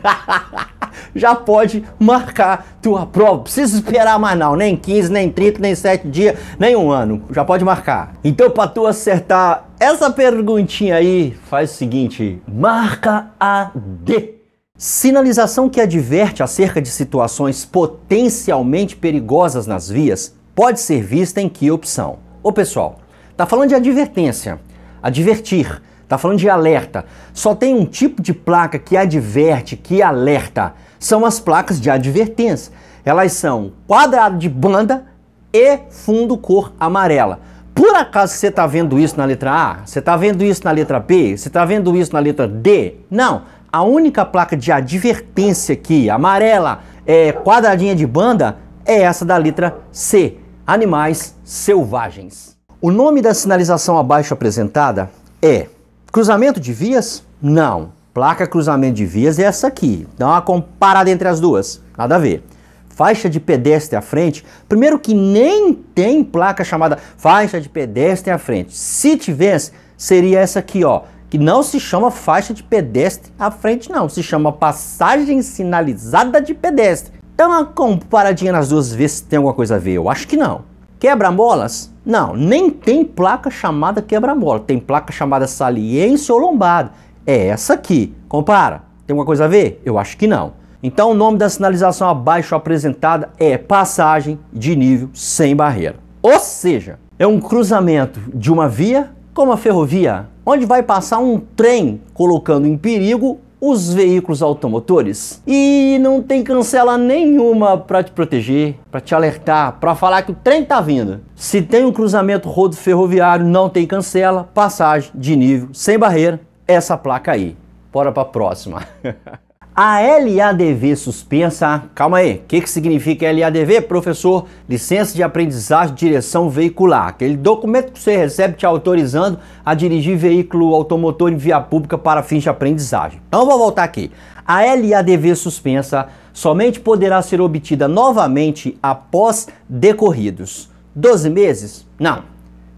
Speaker 1: já pode marcar tua prova. Precisa esperar mais não, nem 15, nem 30, nem 7 dias, nem um ano. Já pode marcar. Então, para tu acertar essa perguntinha aí, faz o seguinte, marca a D. Sinalização que adverte acerca de situações potencialmente perigosas nas vias pode ser vista em que opção? Ô pessoal, tá falando de advertência, advertir, tá falando de alerta. Só tem um tipo de placa que adverte, que alerta. São as placas de advertência. Elas são quadrado de banda e fundo cor amarela. Por acaso você está vendo isso na letra A? Você está vendo isso na letra B? Você está vendo isso na letra D? Não a única placa de advertência aqui, amarela, é, quadradinha de banda, é essa da letra C, animais selvagens. O nome da sinalização abaixo apresentada é cruzamento de vias? Não. Placa cruzamento de vias é essa aqui. Dá uma comparada entre as duas. Nada a ver faixa de pedestre à frente, primeiro que nem tem placa chamada faixa de pedestre à frente. Se tivesse, seria essa aqui, ó que não se chama faixa de pedestre à frente não, se chama passagem sinalizada de pedestre. Então uma comparadinha nas duas vezes se tem alguma coisa a ver, eu acho que não. Quebra-molas? Não, nem tem placa chamada quebra-mola, tem placa chamada saliência ou lombada. É essa aqui, compara. Tem alguma coisa a ver? Eu acho que não. Então o nome da sinalização abaixo apresentada é passagem de nível sem barreira. Ou seja, é um cruzamento de uma via com uma ferrovia onde vai passar um trem colocando em perigo os veículos automotores. E não tem cancela nenhuma para te proteger, para te alertar, para falar que o trem tá vindo. Se tem um cruzamento rodo ferroviário, não tem cancela, passagem de nível, sem barreira, essa placa aí. Bora para a próxima. A LADV suspensa, calma aí, o que, que significa LADV, professor? Licença de aprendizagem de direção veicular, aquele documento que você recebe te autorizando a dirigir veículo automotor em via pública para fins de aprendizagem. Então vou voltar aqui. A LADV suspensa somente poderá ser obtida novamente após decorridos 12 meses? Não.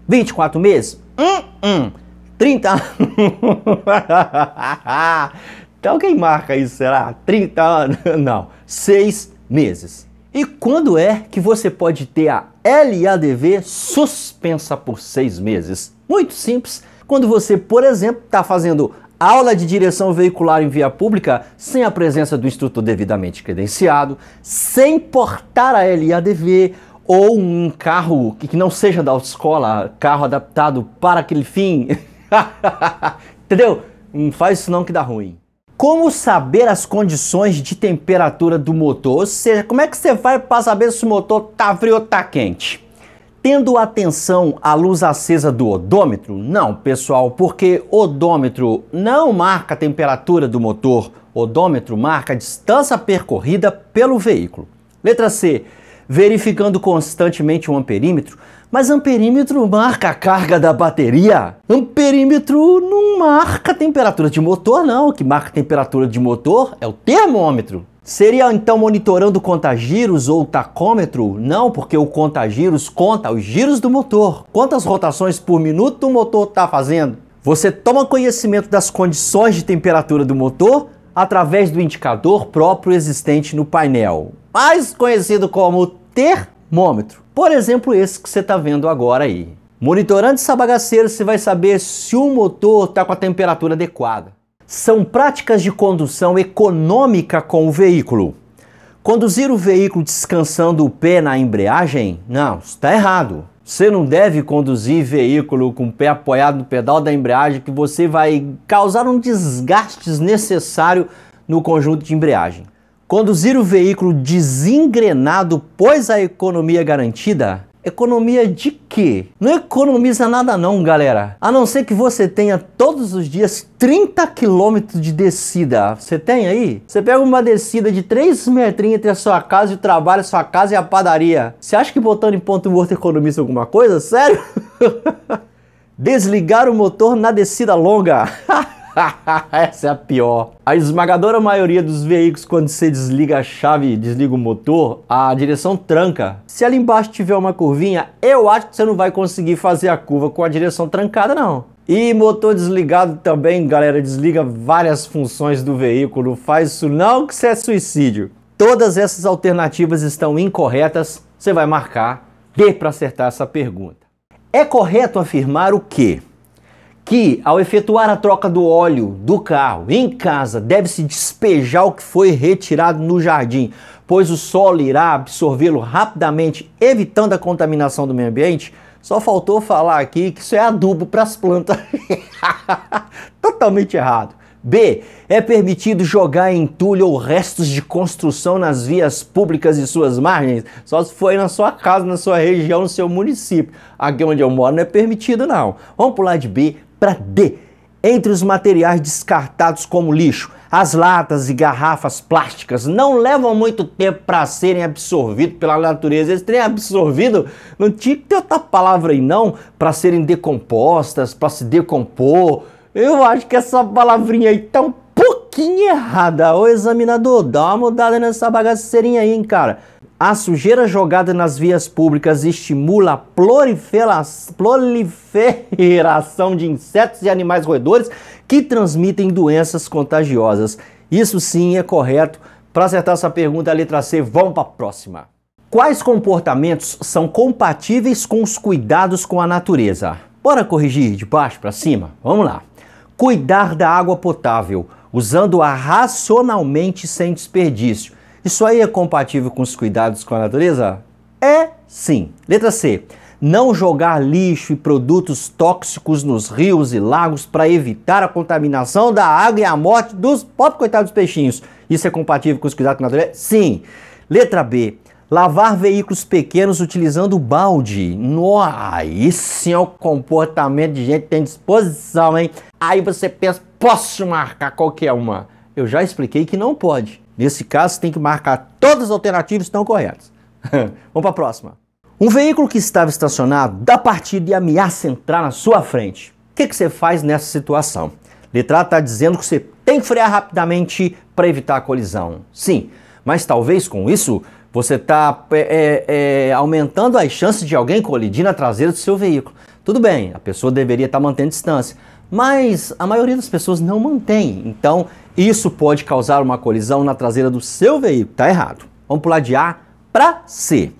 Speaker 1: 24 meses? Hum, hum. 30 Então quem marca isso, será? 30 anos? Não, 6 meses. E quando é que você pode ter a LADV suspensa por 6 meses? Muito simples, quando você, por exemplo, está fazendo aula de direção veicular em via pública sem a presença do instrutor devidamente credenciado, sem portar a LADV ou um carro que não seja da autoescola, carro adaptado para aquele fim. Entendeu? Não faz isso não que dá ruim. Como saber as condições de temperatura do motor? Ou seja, como é que você vai para saber se o motor tá frio ou tá quente? Tendo atenção à luz acesa do odômetro? Não, pessoal, porque odômetro não marca a temperatura do motor, odômetro marca a distância percorrida pelo veículo. Letra C, verificando constantemente o amperímetro, mas amperímetro marca a carga da bateria. Amperímetro não marca a temperatura de motor, não. O que marca a temperatura de motor é o termômetro. Seria então monitorando contagiros ou tacômetro? Não, porque o contagiros conta os giros do motor. Quantas rotações por minuto o motor está fazendo? Você toma conhecimento das condições de temperatura do motor através do indicador próprio existente no painel, mais conhecido como ter termômetro. Por exemplo, esse que você está vendo agora aí. Monitorando essa bagaceira, você vai saber se o motor está com a temperatura adequada. São práticas de condução econômica com o veículo. Conduzir o veículo descansando o pé na embreagem? Não, está errado. Você não deve conduzir veículo com o pé apoiado no pedal da embreagem que você vai causar um desgaste desnecessário no conjunto de embreagem. Conduzir o veículo desengrenado, pois a economia é garantida? Economia de quê? Não economiza nada não, galera. A não ser que você tenha todos os dias 30 quilômetros de descida. Você tem aí? Você pega uma descida de 3 metrinhos entre a sua casa e o trabalho, sua casa e a padaria. Você acha que botando em ponto morto economiza alguma coisa? Sério? Desligar o motor na descida longa. Essa é a pior. A esmagadora maioria dos veículos, quando você desliga a chave, desliga o motor, a direção tranca. Se ali embaixo tiver uma curvinha, eu acho que você não vai conseguir fazer a curva com a direção trancada, não. E motor desligado também, galera, desliga várias funções do veículo. Faz isso não que isso é suicídio. Todas essas alternativas estão incorretas. Você vai marcar D para acertar essa pergunta. É correto afirmar o quê? que, ao efetuar a troca do óleo do carro em casa, deve-se despejar o que foi retirado no jardim, pois o solo irá absorvê-lo rapidamente, evitando a contaminação do meio ambiente? Só faltou falar aqui que isso é adubo para as plantas. Totalmente errado. B. É permitido jogar entulho ou restos de construção nas vias públicas e suas margens? Só se for na sua casa, na sua região, no seu município. Aqui onde eu moro não é permitido, não. Vamos pular de B para D. Entre os materiais descartados como lixo, as latas e garrafas plásticas não levam muito tempo para serem absorvidos pela natureza. Eles têm absorvido, não tinha que ter outra palavra aí não, para serem decompostas, para se decompor. Eu acho que essa palavrinha aí um pouquinho errada. Ô examinador, dá uma mudada nessa bagaceirinha aí, hein, cara. A sujeira jogada nas vias públicas estimula a proliferação de insetos e animais roedores que transmitem doenças contagiosas. Isso sim é correto. Para acertar essa pergunta, a letra C, vamos para a próxima. Quais comportamentos são compatíveis com os cuidados com a natureza? Bora corrigir de baixo para cima? Vamos lá. Cuidar da água potável usando-a racionalmente sem desperdício. Isso aí é compatível com os cuidados com a natureza? É sim. Letra C. Não jogar lixo e produtos tóxicos nos rios e lagos para evitar a contaminação da água e a morte dos pobres coitados peixinhos. Isso é compatível com os cuidados com a natureza? Sim. Letra B. Lavar veículos pequenos utilizando balde. Nossa, aí é o comportamento de gente que tem disposição, hein? Aí você pensa, posso marcar qualquer uma. Eu já expliquei que não pode. Nesse caso, tem que marcar todas as alternativas que estão corretas. Vamos para a próxima. Um veículo que estava estacionado dá partida e ameaça entrar na sua frente. O que, que você faz nessa situação? Letrado está dizendo que você tem que frear rapidamente para evitar a colisão. Sim, mas talvez com isso você está é, é, é, aumentando as chances de alguém colidir na traseira do seu veículo. Tudo bem, a pessoa deveria estar tá mantendo distância, mas a maioria das pessoas não mantém. Então, isso pode causar uma colisão na traseira do seu veículo. Tá errado. Vamos pular de A para C.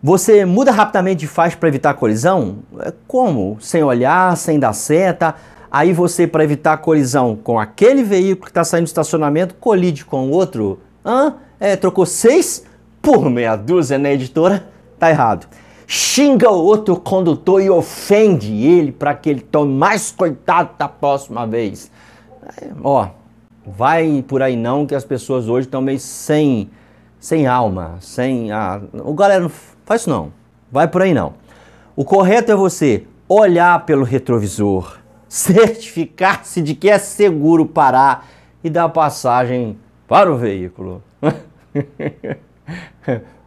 Speaker 1: Você muda rapidamente de faixa para evitar a colisão? É, como? Sem olhar, sem dar seta. Aí você, para evitar a colisão com aquele veículo que está saindo do estacionamento, colide com o outro. Hã? É, trocou seis por meia dúzia, né, editora? Tá errado xinga o outro condutor e ofende ele para que ele tome mais coitado da próxima vez. É, ó, vai por aí não que as pessoas hoje estão meio sem, sem alma, sem... a ah, o galera, não faz isso não, vai por aí não. O correto é você olhar pelo retrovisor, certificar-se de que é seguro parar e dar passagem para o veículo.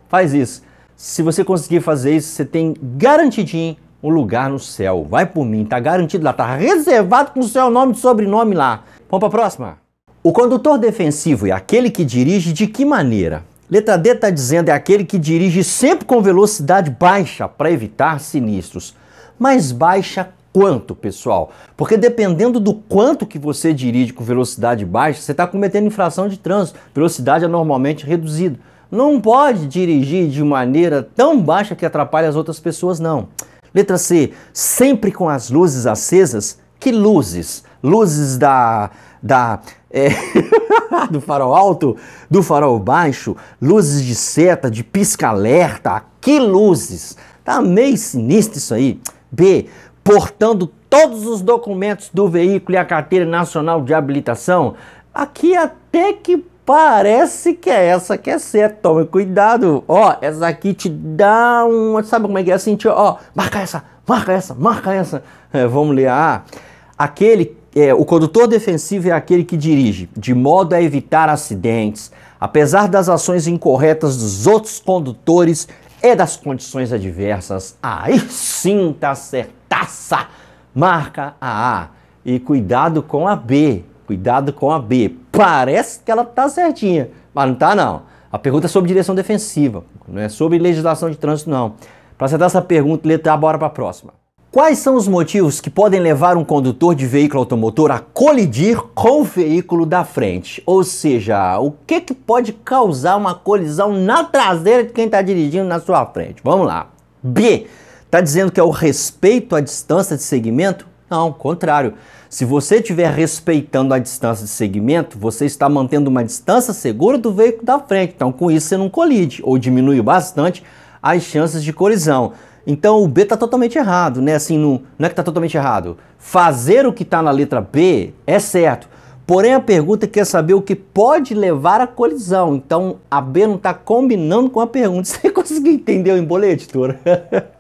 Speaker 1: Faz isso. Se você conseguir fazer isso, você tem garantidinho um lugar no céu. Vai por mim, tá garantido lá, tá reservado com o seu nome e sobrenome lá. Vamos para a próxima. O condutor defensivo é aquele que dirige de que maneira? Letra D está dizendo é aquele que dirige sempre com velocidade baixa para evitar sinistros. Mas baixa quanto, pessoal? Porque dependendo do quanto que você dirige com velocidade baixa, você está cometendo infração de trânsito. Velocidade é normalmente reduzida não pode dirigir de maneira tão baixa que atrapalhe as outras pessoas, não. Letra C, sempre com as luzes acesas. Que luzes? Luzes da. da é, do farol alto, do farol baixo, luzes de seta, de pisca-alerta. Que luzes? Tá meio sinistro isso aí. B, portando todos os documentos do veículo e a carteira nacional de habilitação. Aqui até que Parece que é essa que é certa. Tome cuidado. Ó, essa aqui te dá um. Sabe como é que é? Sentir, assim, ó, marca essa, marca essa, marca essa. É, vamos ler. Ah, aquele. É, o condutor defensivo é aquele que dirige, de modo a evitar acidentes, apesar das ações incorretas dos outros condutores e é das condições adversas. Aí sim tá certaça! Marca a A. E cuidado com a B. Cuidado com a B parece que ela tá certinha, mas não tá não. A pergunta é sobre direção defensiva, não é sobre legislação de trânsito não. Para acertar essa pergunta, letra tá, A, bora para a próxima. Quais são os motivos que podem levar um condutor de veículo automotor a colidir com o veículo da frente? Ou seja, o que, que pode causar uma colisão na traseira de quem está dirigindo na sua frente? Vamos lá. B. Está dizendo que é o respeito à distância de segmento? Não, contrário. Se você estiver respeitando a distância de segmento, você está mantendo uma distância segura do veículo da frente. Então, com isso, você não colide ou diminui bastante as chances de colisão. Então o B está totalmente errado, né? Assim, não, não é que está totalmente errado. Fazer o que está na letra B é certo. Porém, a pergunta é quer saber o que pode levar à colisão. Então a B não está combinando com a pergunta. Você conseguiu entender o embolê, editora?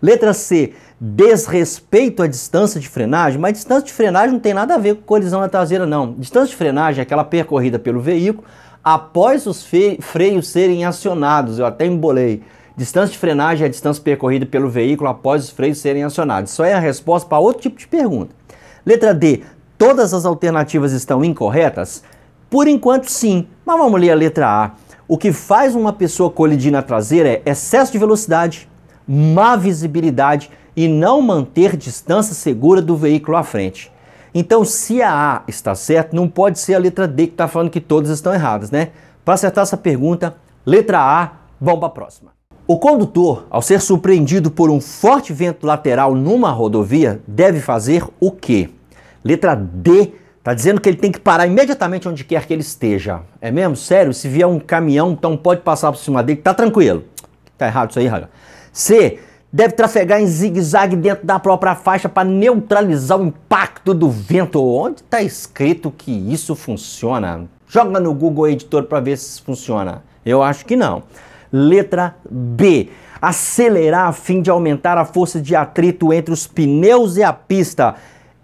Speaker 1: letra C desrespeito à distância de frenagem, mas distância de frenagem não tem nada a ver com colisão na traseira, não. Distância de frenagem é aquela percorrida pelo veículo após os freios serem acionados. Eu até embolei. Distância de frenagem é a distância percorrida pelo veículo após os freios serem acionados. Isso é a resposta para outro tipo de pergunta. Letra D. Todas as alternativas estão incorretas? Por enquanto, sim. Mas vamos ler a letra A. O que faz uma pessoa colidir na traseira é excesso de velocidade, má visibilidade e não manter distância segura do veículo à frente. Então, se a A está certa, não pode ser a letra D que está falando que todas estão erradas, né? Para acertar essa pergunta, letra A, vamos para a próxima. O condutor, ao ser surpreendido por um forte vento lateral numa rodovia, deve fazer o quê? Letra D está dizendo que ele tem que parar imediatamente onde quer que ele esteja. É mesmo? Sério? Se vier um caminhão, então pode passar por cima dele, tá tranquilo. Tá errado isso aí, Raga. C. Deve trafegar em zigue-zague dentro da própria faixa para neutralizar o impacto do vento. Onde está escrito que isso funciona? Joga no Google Editor para ver se funciona. Eu acho que não. Letra B. Acelerar a fim de aumentar a força de atrito entre os pneus e a pista.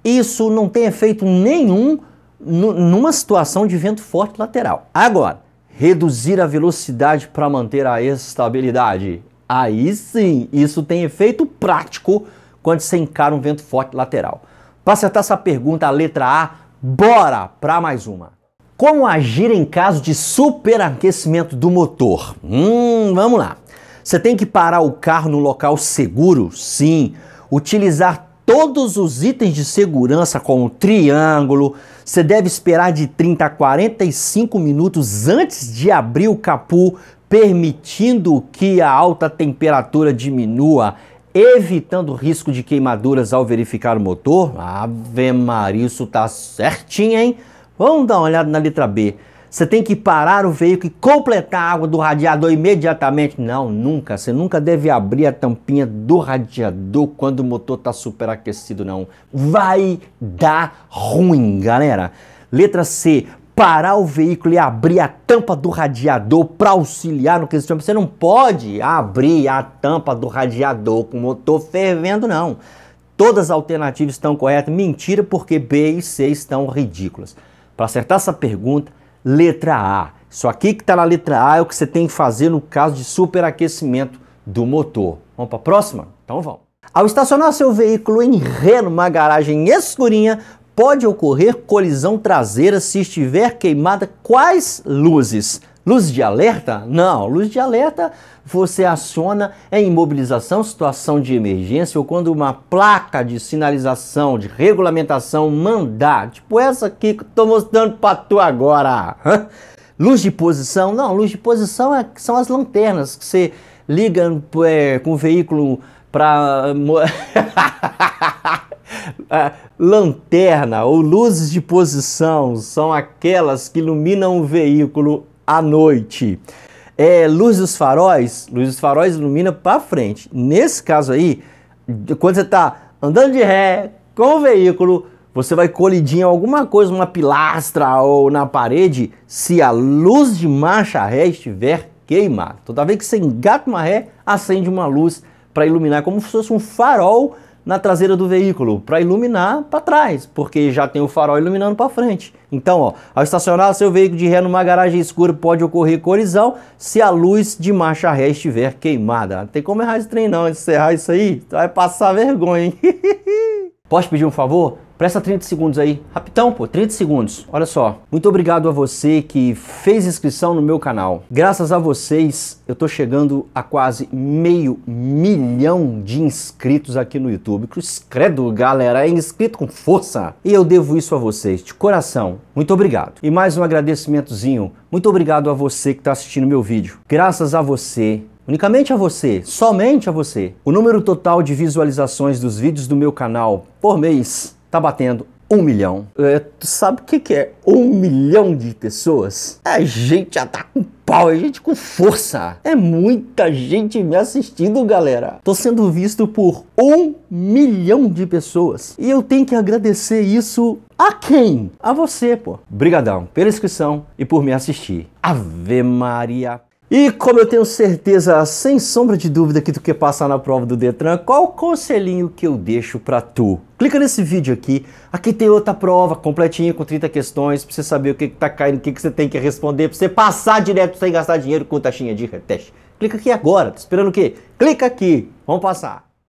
Speaker 1: Isso não tem efeito nenhum numa situação de vento forte lateral. Agora, reduzir a velocidade para manter a estabilidade. Aí sim, isso tem efeito prático quando você encara um vento forte lateral. Para acertar essa pergunta, a letra A, bora para mais uma. Como agir em caso de superaquecimento do motor? Hum, vamos lá. Você tem que parar o carro no local seguro? Sim. Utilizar todos os itens de segurança, como o triângulo, você deve esperar de 30 a 45 minutos antes de abrir o capô permitindo que a alta temperatura diminua, evitando risco de queimaduras ao verificar o motor? Ave Maria, isso tá certinho, hein? Vamos dar uma olhada na letra B. Você tem que parar o veículo e completar a água do radiador imediatamente. Não, nunca. Você nunca deve abrir a tampinha do radiador quando o motor está superaquecido, não. Vai dar ruim, galera. Letra C, parar o veículo e abrir a tampa do radiador para auxiliar no questionamento. Você não pode abrir a tampa do radiador com o motor fervendo, não. Todas as alternativas estão corretas. Mentira, porque B e C estão ridículas. Para acertar essa pergunta, letra A. Isso aqui que está na letra A é o que você tem que fazer no caso de superaquecimento do motor. Vamos para a próxima? Então vamos. Ao estacionar seu veículo em reno, uma garagem escurinha, pode ocorrer colisão traseira se estiver queimada quais luzes? Luz de alerta? Não, luz de alerta você aciona em imobilização, situação de emergência ou quando uma placa de sinalização, de regulamentação mandar, tipo essa aqui que eu tô mostrando para tu agora. Luz de posição? Não, luz de posição é, são as lanternas que você liga é, com o veículo para lanterna ou luzes de posição são aquelas que iluminam o veículo à noite. É, luz dos faróis, luz dos faróis ilumina para frente. Nesse caso aí, quando você está andando de ré com o veículo, você vai colidir em alguma coisa, uma pilastra ou na parede, se a luz de marcha ré estiver queimada. Toda vez que você engata uma ré, acende uma luz para iluminar, como se fosse um farol na traseira do veículo para iluminar para trás, porque já tem o farol iluminando para frente. Então, ó, ao estacionar seu veículo de ré numa garagem escura pode ocorrer colisão se a luz de marcha ré estiver queimada. Não tem como errar esse trem não, encerrar isso aí, vai passar vergonha, hein? Posso pedir um favor? Presta 30 segundos aí. Rapidão, pô, 30 segundos. Olha só. Muito obrigado a você que fez inscrição no meu canal. Graças a vocês, eu tô chegando a quase meio milhão de inscritos aqui no YouTube. Cruz credo, galera, é inscrito com força. E eu devo isso a vocês, de coração. Muito obrigado. E mais um agradecimentozinho. Muito obrigado a você que está assistindo meu vídeo. Graças a você, unicamente a você, somente a você. O número total de visualizações dos vídeos do meu canal por mês tá batendo um milhão. É, tu sabe o que, que é um milhão de pessoas? A gente já tá com pau, a gente com força. É muita gente me assistindo, galera. Tô sendo visto por um milhão de pessoas. E eu tenho que agradecer isso a quem? A você, pô. Brigadão pela inscrição e por me assistir. Ave Maria. E como eu tenho certeza, sem sombra de dúvida, que tu quer passar na prova do Detran, qual o conselhinho que eu deixo para tu? Clica nesse vídeo aqui, aqui tem outra prova completinha com 30 questões, pra você saber o que, que tá caindo, o que, que você tem que responder, pra você passar direto sem gastar dinheiro com taxinha de reteste. Clica aqui agora, tô esperando o quê? Clica aqui, vamos passar!